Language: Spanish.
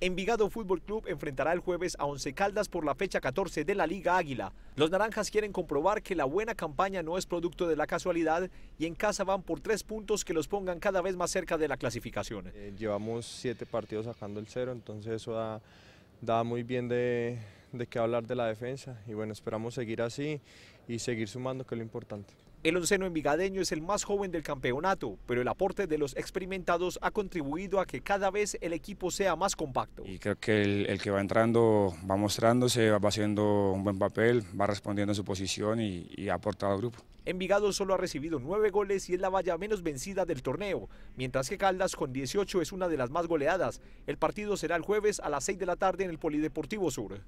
Envigado Fútbol Club enfrentará el jueves a Once Caldas por la fecha 14 de la Liga Águila. Los naranjas quieren comprobar que la buena campaña no es producto de la casualidad y en casa van por tres puntos que los pongan cada vez más cerca de la clasificación. Eh, llevamos siete partidos sacando el cero, entonces eso da muy bien de, de qué hablar de la defensa y bueno, esperamos seguir así y seguir sumando, que es lo importante. El onceno envigadeño es el más joven del campeonato, pero el aporte de los experimentados ha contribuido a que cada vez el equipo sea más compacto. Y creo que el, que va entrando va mostrándose, va haciendo un buen papel, va respondiendo a su posición y, ha aportado al grupo. Envigado solo ha recibido nueve goles y es la valla menos vencida del torneo, mientras que Caldas con 18 es una de las más goleadas. El partido será el jueves a las 6 de la tarde en el Polideportivo Sur.